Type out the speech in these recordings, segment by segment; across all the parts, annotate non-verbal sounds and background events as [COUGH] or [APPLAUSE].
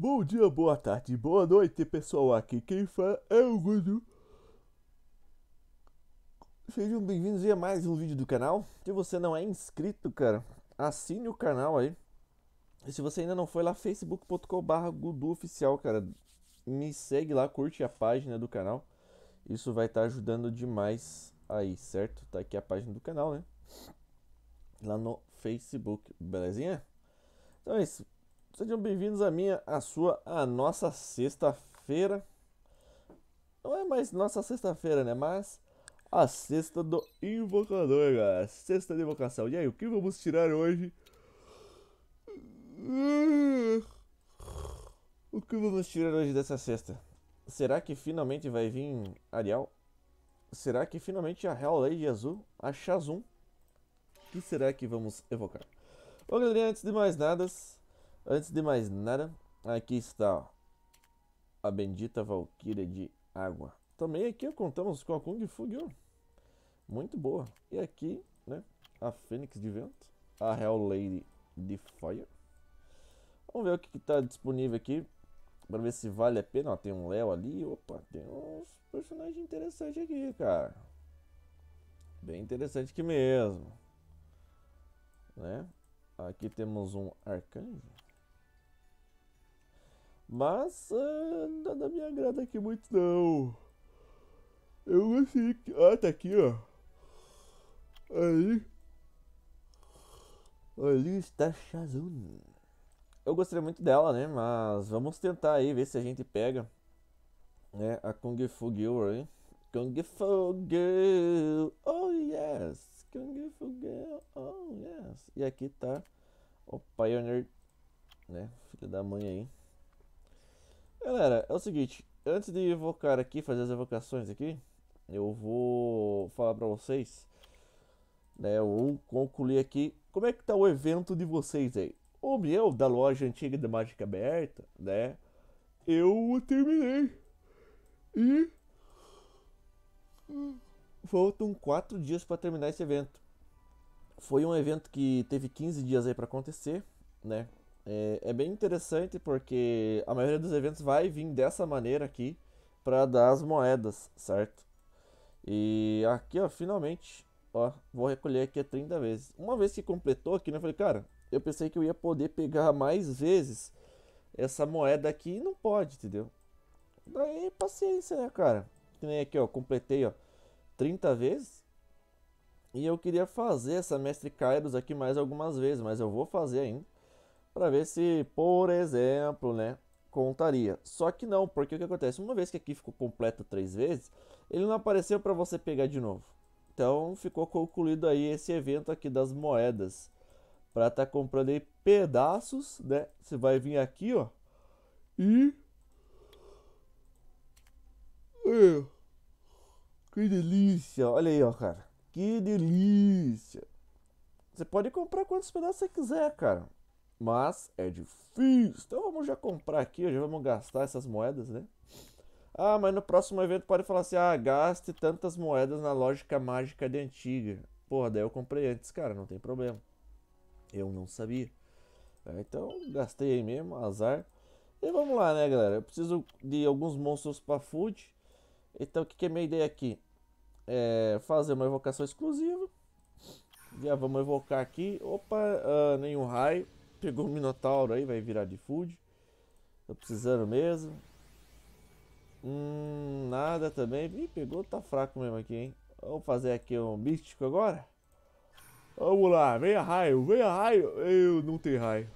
Bom dia, boa tarde, boa noite, pessoal. Aqui quem fala é o Gudu. Sejam bem-vindos a mais um vídeo do canal. Se você não é inscrito, cara, assine o canal aí. E se você ainda não foi lá, facebookcom GuduOficial, cara, me segue lá, curte a página do canal. Isso vai estar tá ajudando demais aí, certo? Tá aqui a página do canal, né? Lá no Facebook, belezinha? Então é isso. Sejam bem-vindos à minha, à sua, à nossa sexta-feira. Não é mais nossa sexta-feira, né? Mas a sexta do invocador, galera. Sexta de invocação. E aí, o que vamos tirar hoje? O que vamos tirar hoje dessa sexta? Será que finalmente vai vir Arial? Será que finalmente a Real Lady Azul, a Shazum? O que será que vamos evocar? Bom, galera, antes de mais nada, Antes de mais nada, aqui está a bendita Valquíria de Água. Também aqui contamos com a Kung Fu Gyu. Muito boa. E aqui, né, a Fênix de Vento, a Real Lady de Fire. Vamos ver o que está disponível aqui, para ver se vale a pena. Ó, tem um Léo ali, opa, tem uns personagens interessantes aqui, cara. Bem interessante aqui mesmo. Né? Aqui temos um Arcanjo. Mas uh, nada me agrada aqui muito não. Eu gostei. Ah, tá aqui, ó. Aí. Ali está Shazun. Eu gostaria muito dela, né? Mas vamos tentar aí ver se a gente pega né, a Kung Fu Girl aí. Kung Fu Girl, oh yes! Kung Fu Girl, oh yes! E aqui tá o Pioneer, né? Filho da mãe aí. Galera, é o seguinte, antes de evocar aqui, fazer as evocações aqui, eu vou falar para vocês, né, vou concluir aqui, como é que tá o evento de vocês aí? O meu, da loja antiga da Mágica Aberta, né, eu terminei. E faltam quatro dias para terminar esse evento. Foi um evento que teve 15 dias aí para acontecer, né? É, é bem interessante porque a maioria dos eventos vai vir dessa maneira aqui para dar as moedas, certo? E aqui, ó, finalmente, ó, vou recolher aqui 30 vezes. Uma vez que completou aqui, né, eu falei, cara, eu pensei que eu ia poder pegar mais vezes essa moeda aqui e não pode, entendeu? Daí, paciência, né, cara? Que nem aqui, ó, completei, ó, 30 vezes. E eu queria fazer essa Mestre Kairos aqui mais algumas vezes, mas eu vou fazer ainda para ver se, por exemplo, né, contaria. Só que não, porque o que acontece? Uma vez que aqui ficou completo três vezes, ele não apareceu para você pegar de novo. Então ficou concluído aí esse evento aqui das moedas. Para estar tá comprando aí pedaços, né? Você vai vir aqui, ó. E... É. Que delícia! Olha aí, ó, cara. Que delícia! Você pode comprar quantos pedaços você quiser, cara. Mas é difícil. Então vamos já comprar aqui, já vamos gastar essas moedas, né? Ah, mas no próximo evento pode falar assim: ah, gaste tantas moedas na lógica mágica de antiga. Porra, daí eu comprei antes, cara, não tem problema. Eu não sabia. É, então, gastei aí mesmo, azar. E vamos lá, né, galera? Eu preciso de alguns monstros para food. Então, o que, que é minha ideia aqui? É fazer uma evocação exclusiva. Já vamos evocar aqui. Opa, uh, nenhum raio. Pegou o Minotauro aí, vai virar de food. Tô precisando mesmo. Hum, nada também. Ih, pegou, tá fraco mesmo aqui, hein? Vamos fazer aqui um místico agora? Vamos lá, venha raio, venha raio. Eu não tenho raio.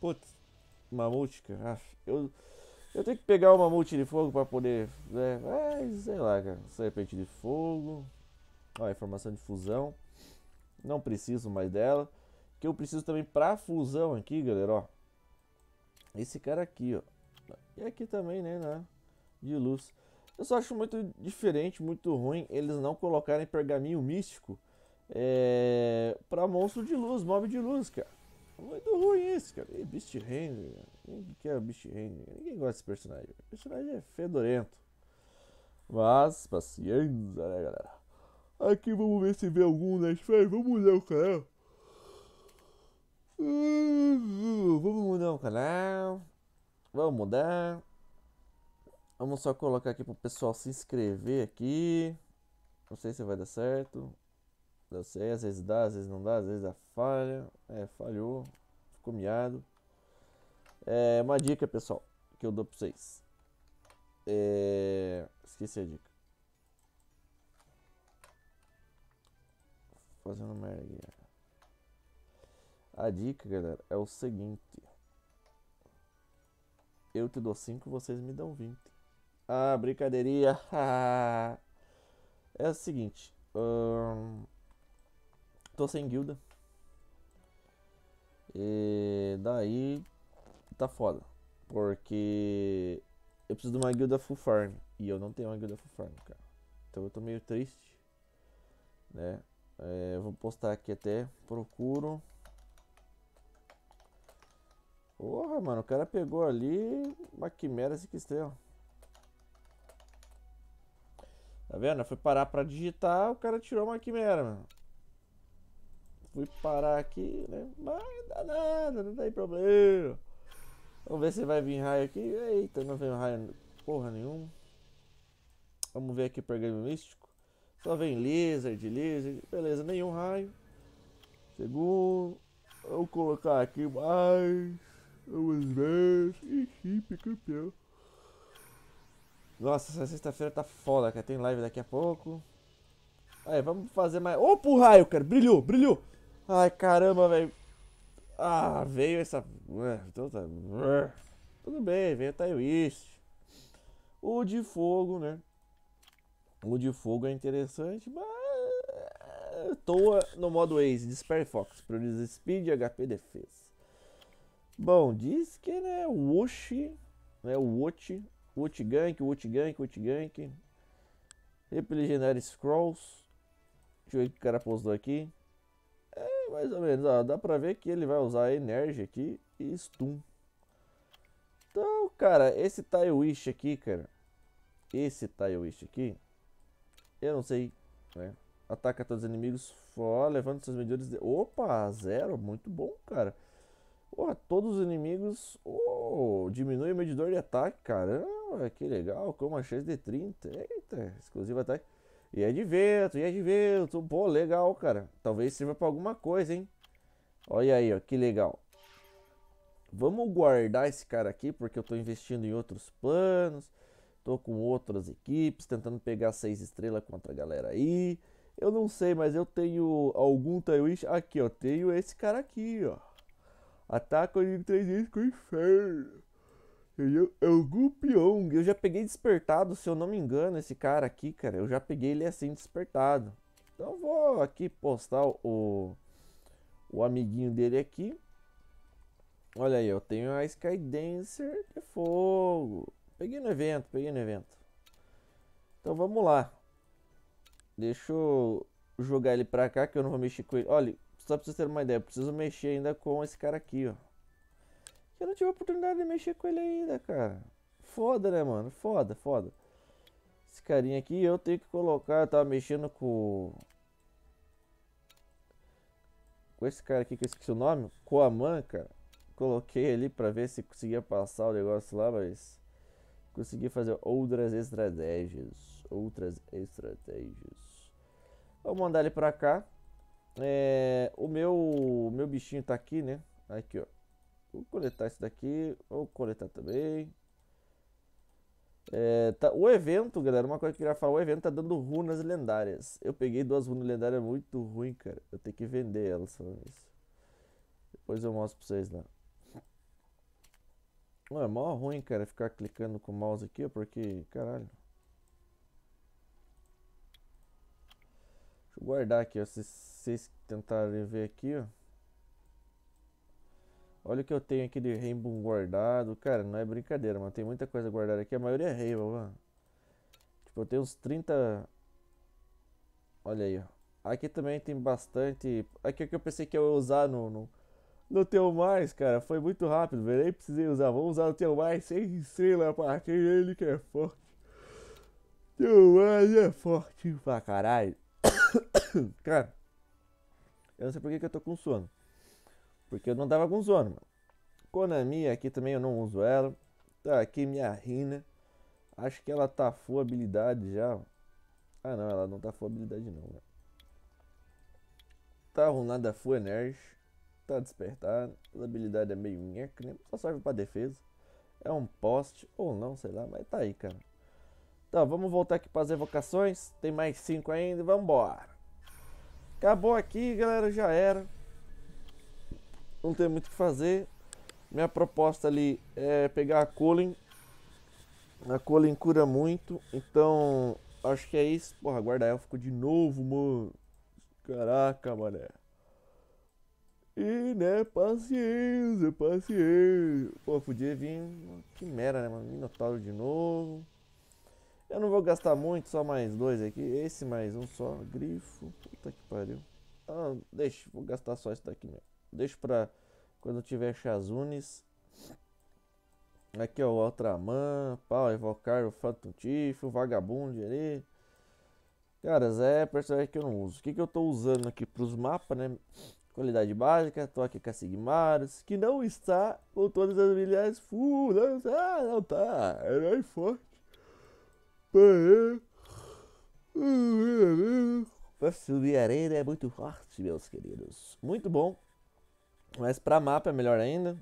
Putz, mamute, cara. Eu, eu tenho que pegar uma mamute de fogo pra poder. Né? É, sei lá, cara. Serpente de fogo. Ó, informação de fusão. Não preciso mais dela que eu preciso também para fusão aqui, galera, ó. Esse cara aqui, ó. E aqui também, né, né de luz. Eu só acho muito diferente, muito ruim eles não colocarem pergaminho místico é, para monstro de luz, mob de luz, cara. Muito ruim esse, cara. E Beast Ranger, quem quer Beast Ranger, ninguém gosta desse personagem. O personagem é fedorento. Mas, paciência, né, galera. Aqui vamos ver se vê algum, né? Vamos ler o canal vamos mudar o canal. Vamos mudar. Vamos só colocar aqui pro pessoal se inscrever aqui. Não sei se vai dar certo. Não sei, às vezes dá, às vezes não dá, às vezes dá falha. É, falhou. Ficou miado. É uma dica, pessoal, que eu dou pra vocês. É... Esqueci a dica. Fazendo merda aqui. A dica, galera, é o seguinte. Eu te dou 5, vocês me dão 20. Ah, brincadeirinha. [LAUGHS] é o seguinte. Hum, tô sem guilda. E daí tá foda. Porque eu preciso de uma guilda full farm. E eu não tenho uma guilda full farm, cara. Então eu tô meio triste. Né? É, vou postar aqui até. Procuro. Porra, mano, o cara pegou ali uma quimera cinco estrelas. Tá vendo? Eu fui parar pra digitar, o cara tirou uma quimera, mano. Fui parar aqui, né? Mas não dá nada, não tem problema. Vamos ver se vai vir raio aqui. Eita, não veio raio porra nenhuma. Vamos ver aqui o pergaminho místico. Só vem lizard, lizard. Beleza, nenhum raio. Segundo. Vou colocar aqui mais. Vamos é ver. Equipe campeão. Nossa, essa sexta-feira tá foda, cara. Tem live daqui a pouco. Aí, vamos fazer mais. Opa, o raio, cara. Brilhou, brilhou. Ai, caramba, velho. Ah, veio essa. Então tá. Tudo bem, veio a isso. O de fogo, né? O de fogo é interessante, mas. Toa no modo Waze, Despair Fox, produz speed e HP defesa. Bom, diz que né, o Oshi, né, o Ochi, o Gank, o Gank, o Gank. Legendary Scrolls, deixa eu ver o que o cara postou aqui. É, mais ou menos, ó, dá pra ver que ele vai usar Energy aqui e Stun. Então, cara, esse Tailwish aqui, cara, esse Tailwish aqui, eu não sei, né, ataca todos os inimigos, fora, levando seus medidores de... Opa, zero, muito bom, cara. Porra, todos os inimigos. Oh, diminui o medidor de ataque. Caramba, é que legal. Com uma chance de 30. Eita, exclusivo ataque. E é de vento, e é de vento. Pô, legal, cara. Talvez sirva pra alguma coisa, hein? Olha aí, ó, que legal. Vamos guardar esse cara aqui, porque eu tô investindo em outros planos. Tô com outras equipes, tentando pegar seis estrelas contra a galera aí. Eu não sei, mas eu tenho algum Taiwish. Aqui, ó, tenho esse cara aqui, ó. Ataca de três vezes com o inferno. Entendeu? É, é o Gupiong. Eu já peguei despertado, se eu não me engano, esse cara aqui, cara. Eu já peguei ele assim despertado. Então vou aqui postar o, o amiguinho dele aqui. Olha aí, eu tenho a Sky Dancer de fogo. Peguei no evento, peguei no evento. Então vamos lá. Deixa eu jogar ele pra cá que eu não vou mexer com ele. Olha, só pra vocês terem uma ideia, eu preciso mexer ainda com esse cara aqui, ó. Eu não tive a oportunidade de mexer com ele ainda, cara. Foda, né, mano? Foda, foda. Esse carinha aqui eu tenho que colocar, eu tava mexendo com... Com esse cara aqui que eu esqueci o nome, a manca. Coloquei ali pra ver se conseguia passar o negócio lá, mas... Consegui fazer outras estratégias. Outras estratégias. Vou mandar ele pra cá. É, o meu, meu bichinho tá aqui, né? Aqui, ó. Vou coletar esse daqui. Vou coletar também. É, tá, o evento, galera, uma coisa que eu queria falar, o evento tá dando runas lendárias. Eu peguei duas runas lendárias muito ruim, cara. Eu tenho que vender elas falando isso. Depois eu mostro pra vocês lá. Mano, é mó ruim, cara, ficar clicando com o mouse aqui, porque, caralho. Deixa eu guardar aqui ó, esses vocês tentarem ver aqui, ó. Olha o que eu tenho aqui de Rainbow guardado. Cara, não é brincadeira, mano. Tem muita coisa guardada aqui. A maioria é Rainbow, mano. Tipo, eu tenho uns 30... Olha aí, ó. Aqui também tem bastante... Aqui é que eu pensei que eu ia usar no... no... No teu mais, cara, foi muito rápido, velho. Nem precisei usar. Vamos usar o teu mais sem estrela lá parte ele que é forte. Teu mais é forte pra caralho. [COUGHS] cara, eu não sei por que, que eu tô com sono. Porque eu não tava com sono, mano. Konami aqui também eu não uso ela. Tá aqui minha Rina. Acho que ela tá full habilidade já. Ah não, ela não tá full habilidade não, né? Tá rolando nada full energy. Tá despertado. A habilidade é meio nheca, né? Só serve pra defesa. É um poste ou não, sei lá, mas tá aí, cara. Tá, vamos voltar aqui para evocações. Tem mais cinco ainda, vambora. Acabou aqui, galera, já era. Não tem muito o que fazer. Minha proposta ali é pegar a Colin. A Colin cura muito, então acho que é isso. Porra, guarda élfico de novo, mano. Caraca, mané. E, né, paciência, paciência. Pô, podia vir que quimera, né, mano? Minotauro de novo. Eu não vou gastar muito, só mais dois aqui. Esse mais um só, grifo. Puta que pariu. Ah, deixa, vou gastar só isso daqui mesmo. Deixa pra quando tiver Chazunes. Aqui, ó, o Ultraman, pau, evocar o Phantom Tiff, o ali. caras é personagem que eu não uso. O que, que eu tô usando aqui pros mapas, né? Qualidade básica, tô aqui com a Sigmaris, que não está com todas as habilidades full, não não tá, herói é forte. Uhum. Subir a areia é muito forte, meus queridos. Muito bom. Mas pra mapa é melhor ainda.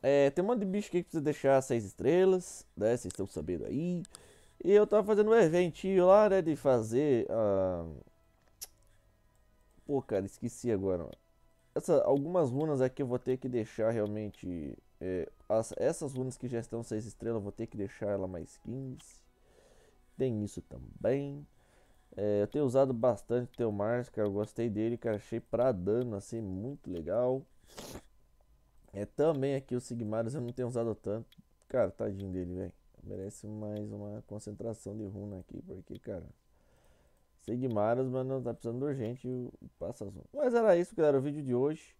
É, tem um monte de bicho aqui que precisa deixar 6 estrelas, né? Vocês estão sabendo aí. E eu tava fazendo um eventinho lá, né? De fazer. Uh... Pô, cara, esqueci agora. Essa, algumas runas aqui eu vou ter que deixar realmente. É, as, essas runas que já estão 6 estrelas eu vou ter que deixar ela mais 15. Tem isso também. É, eu tenho usado bastante o Teomars, cara. Eu gostei dele, cara. Achei pra dano, assim, muito legal. É também aqui o Sigmaris eu não tenho usado tanto. Cara, tadinho dele, velho. Merece mais uma concentração de runa aqui, porque, cara. Sigmaras, mano, tá precisando urgente passa azul. Mas era isso, galera, o vídeo de hoje.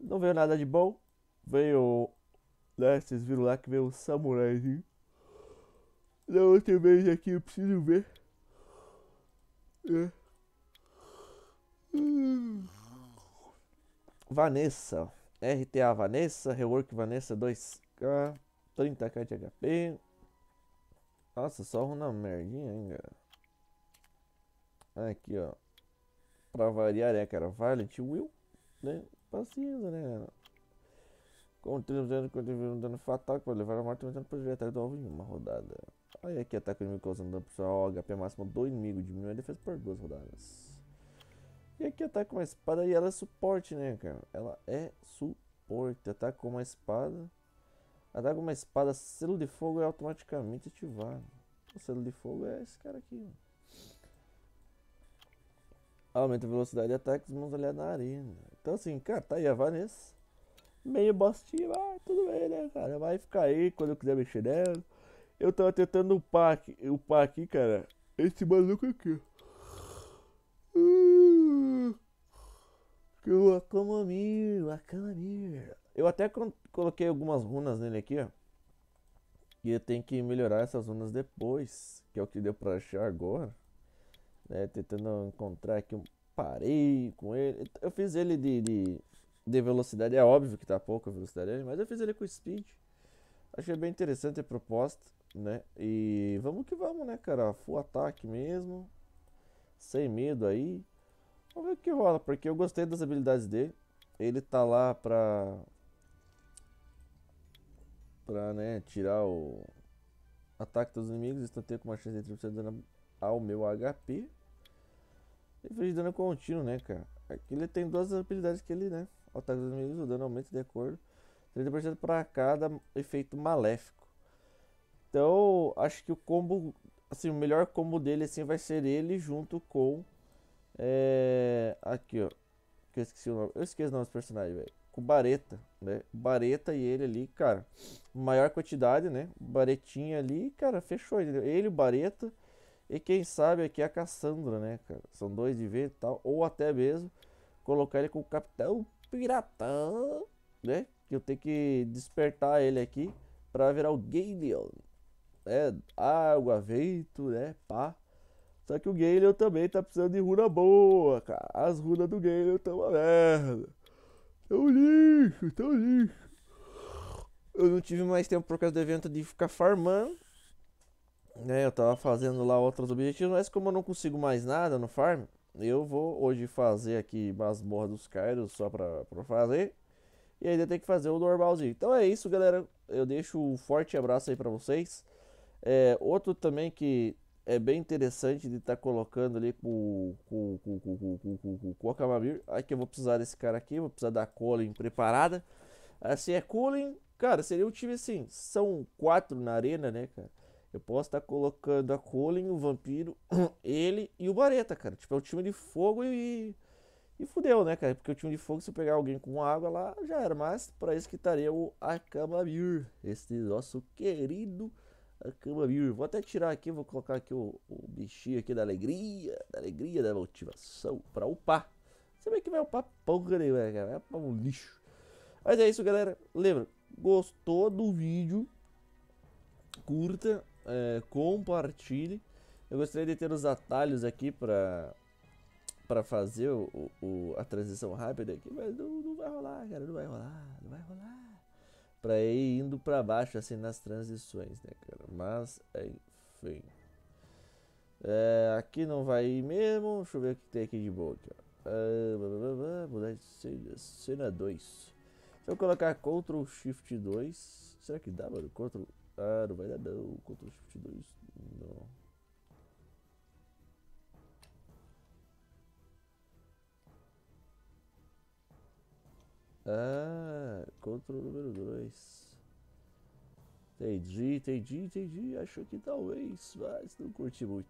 Não veio nada de bom. Veio. Né, vocês viram lá que veio o um não Na outra vez aqui eu preciso ver. É. Hum. Vanessa. RTA Vanessa. Rework Vanessa 2K. 30k de HP. Nossa, só uma merdinha, hein, cara. Aqui, ó. Pra variar, é, cara. Violet Will, né? Paciência, né, cara? Com 30% de dano fatal que vai levar a morte, aumentando o projetário do alvo em uma rodada. Olha aqui, ataque inimigo causando dano pessoal, HP máximo do inimigo, diminui a defesa por duas rodadas. E aqui ataque com uma espada e ela é suporte, né, cara? Ela é suporte, ataque com uma espada. Ataque com uma espada, selo de fogo é automaticamente ativado. O selo de fogo é esse cara aqui, ó. Aumenta a velocidade de ataque dos mãos aliados na arena. Então assim, cara, tá aí a Vanessa. Meio bostinha, mas tudo bem, né, cara? Vai ficar aí quando eu quiser mexer nela. Eu tava tentando upar aqui, upar aqui cara. Esse maluco aqui. Hum. Que o Akamamir, Akamamir. Eu até coloquei algumas runas nele aqui, ó. E eu tenho que melhorar essas runas depois, que é o que deu pra achar agora. Né, tentando encontrar aqui um parei com ele. Eu fiz ele de, de, de velocidade, é óbvio que tá pouco a velocidade dele, mas eu fiz ele com speed. Achei bem interessante a proposta né? E vamos que vamos, né, cara? Full ataque mesmo. Sem medo aí. Vamos ver o que rola, porque eu gostei das habilidades dele. Ele tá lá pra... Pra, né, tirar o... Ataque dos inimigos, estanteia com uma chance de 30% de dano ao meu HP. E fez dano contínuo, né, cara? Aqui é ele tem duas habilidades que ele, né? O ataque dos inimigos, o dano aumenta de acordo. 30% para cada efeito maléfico. Então, acho que o combo, assim, o melhor combo dele assim vai ser ele junto com é, aqui, ó, que eu esqueci o nome. Eu esqueci o nome dos personagens, velho. Com o Bareta, né? Bareta e ele ali, cara, maior quantidade, né? Baretinha ali, cara, fechou, entendeu? Ele, o Bareta, e quem sabe aqui a Cassandra, né, cara? São dois de ver e tal. Ou até mesmo colocar ele com o Capitão pirata né? Que eu tenho que despertar ele aqui para virar o Gideon, é água, vento, né, pá. Só que o Gale também tá precisando de runa boa, cara. As runas do Gale estão uma merda. Tão lixo, tão lixo. Eu não tive mais tempo por causa do evento de ficar farmando. Né, eu tava fazendo lá outros objetivos, mas como eu não consigo mais nada no farm, eu vou hoje fazer aqui masmorra dos Kairos só pra, pra fazer. E ainda tem que fazer o normalzinho. Então é isso, galera. Eu deixo um forte abraço aí pra vocês. É, outro também que é bem interessante de estar tá colocando ali com, o com, Aqui eu vou precisar desse cara aqui, vou precisar da Colin preparada. Assim, é Colin, cara, seria um time assim, são quatro na arena, né, cara? Eu posso estar tá colocando a Colin, o Vampiro, [CLEARS THROAT] ele e o Bareta, cara. Tipo, é um time de fogo e... E fudeu, né, cara? Porque o time de fogo, se eu pegar alguém com água lá, já era. Mas para isso que estaria o Akamamir, esse nosso querido a cama vir. Vou até tirar aqui, vou colocar aqui o, o bichinho aqui da alegria, da alegria, da motivação para upar. Você vê que vai upar porra nenhuma, né, cara. Vai upar um lixo. Mas é isso, galera. Lembra, gostou do vídeo? Curta, é, compartilhe. Eu gostaria de ter os atalhos aqui para para fazer o, o, a transição rápida aqui, mas não, não vai rolar, cara. Não vai rolar, não vai rolar para ir indo para baixo assim nas transições, né, cara? Mas enfim. É, aqui não vai ir mesmo. Deixa eu ver o que tem aqui de boa aqui, ó. Mudar ah, de cena 2. Se eu colocar Ctrl Shift 2, será que dá, mano? Ctrl. Ah, não vai dar não. Ctrl Shift 2. Não. Ah, contra o número 2. Entendi, entendi, entendi. Acho que talvez, mas não curti muito.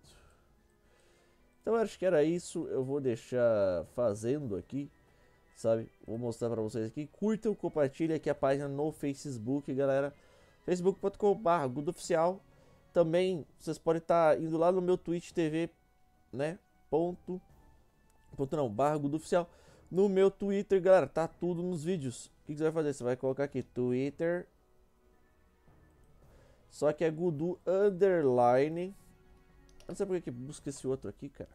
Então acho que era isso. Eu vou deixar fazendo aqui, sabe? Vou mostrar pra vocês aqui. Curtam, compartilhem aqui a página no Facebook, galera. facebook.com.br GudoOficial. Também vocês podem estar tá indo lá no meu Twitch TV, né? Ponto. Ponto não, barra Oficial no meu Twitter, galera. Tá tudo nos vídeos. O que, você vai fazer? Você vai colocar aqui, Twitter. Só que é Gudu Underline. Não sei por que busca esse outro aqui, cara.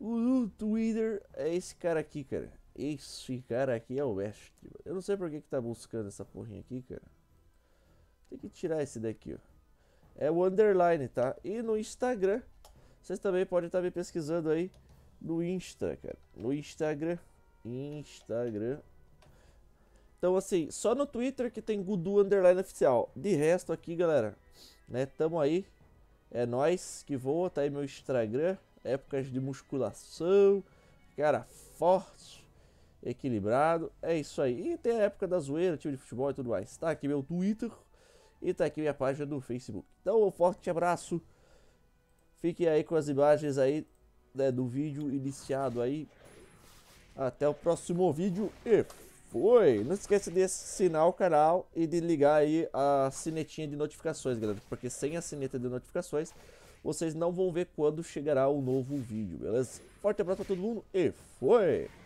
Gudu Twitter é esse cara aqui, cara. Esse cara aqui é o West. Eu não sei por que, que tá buscando essa porrinha aqui, cara. Tem que tirar esse daqui, ó. É o underline, tá? E no Instagram, vocês também podem estar tá me pesquisando aí no Insta, cara. No Instagram. Instagram. Então, assim, só no Twitter que tem Gudu Underline Oficial. De resto aqui, galera, né, tamo aí. É nós que voa, tá aí meu Instagram. Épocas de musculação, cara forte, equilibrado. É isso aí. E tem a época da zoeira, time de futebol e tudo mais. Tá aqui meu Twitter e tá aqui minha página do Facebook. Então, um forte abraço. Fiquem aí com as imagens aí né, do vídeo iniciado aí. Até o próximo vídeo e foi! Não esqueça de assinar o canal e de ligar aí a sinetinha de notificações, galera. Porque sem a sineta de notificações, vocês não vão ver quando chegará o novo vídeo, beleza? Forte abraço pra todo mundo e foi!